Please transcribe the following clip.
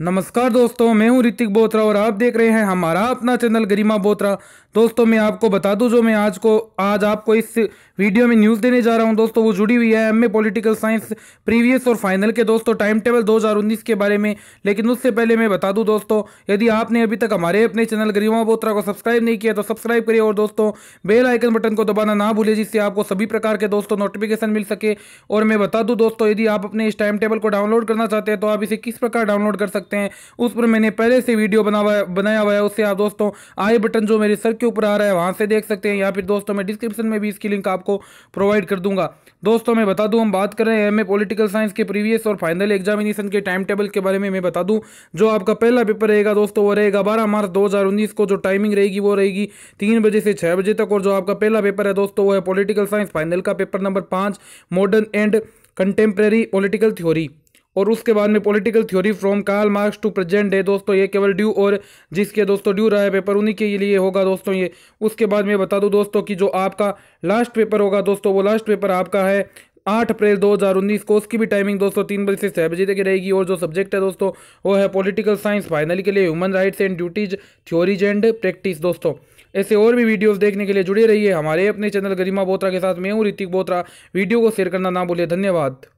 नमस्कार दोस्तों मैं हूं ऋतिक बोत्रा और आप देख रहे हैं हमारा अपना चैनल गरिमा बोत्रा दोस्तों मैं आपको बता दूं जो मैं आज को आज आपको इस वीडियो में न्यूज़ देने जा रहा हूं दोस्तों वो जुड़ी हुई है एमए पॉलिटिकल साइंस प्रीवियस और फाइनल के दोस्तों टाइम टेबल 2019 के बारे में लेकिन उससे पहले मैं बता दूँ दोस्तों यदि आपने अभी तक हमारे अपने चैनल गरिमा बोत्रा को सब्सक्राइब नहीं किया तो सब्सक्राइब करिए और दोस्तों बेल आइकन बटन को दबाना ना भूलें जिससे आपको सभी प्रकार के दोस्तों नोटिफिकेशन मिल सके और मैं बता दूँ दोस्तों यदि आप अपने इस टाइम टेबल को डाउनलोड करना चाहते हैं तो आप इसे किस प्रकार डाउनलोड कर सकते सकते हैं उस पर मैंने पहले से वीडियो बना हुआ बनाया हुआ है उससे आप दोस्तों आई बटन जो मेरे सर के ऊपर आ रहा है वहाँ से देख सकते हैं या फिर दोस्तों मैं डिस्क्रिप्शन में भी इसकी लिंक आपको प्रोवाइड कर दूंगा दोस्तों मैं बता दूं हम बात कर रहे हैं एम पॉलिटिकल साइंस के प्रीवियस और फाइनल एग्जामिनेशन के टाइम टेबल के बारे में मैं बता दूं जो आपका पहला पेपर रहेगा दोस्तों वो रहेगा बारह मार्च 2019 को जो टाइमिंग रहेगी वो रहेगी तीन बजे से छः बजे तक और जो आपका पहला पेपर है दोस्तों वो है पोलिटिकल साइंस फाइनल का पेपर नंबर पाँच modern and contemporary political theory और उसके बाद में political theory from Karl Marx to present day दोस्तों ये केवल ड्यू और जिसके दोस्तों ड्यू रहा है पेपर उन्हीं के लिए होगा दोस्तों ये उसके बाद मैं बता दूं दोस्तों कि जो आपका लास्ट पेपर होगा दोस्तों वो लास्ट पेपर आपका है आठ अप्रैल दो हज़ार उन्नीस को उसकी भी टाइमिंग दोस्तों तीन बजे से छः बजे तक रहेगी और जो सब्जेक्ट है दोस्तों वो है पॉलिटिकल साइंस फाइनल के लिए human rights and duties theories and practice दोस्तों ऐसे और भी वीडियोस देखने के लिए जुड़े रहिए हमारे अपने चैनल गरिमा बोत्रा के साथ मैं हूँ ऋतिक बोत्रा वीडियो को शेयर करना ना भूलिए धन्यवाद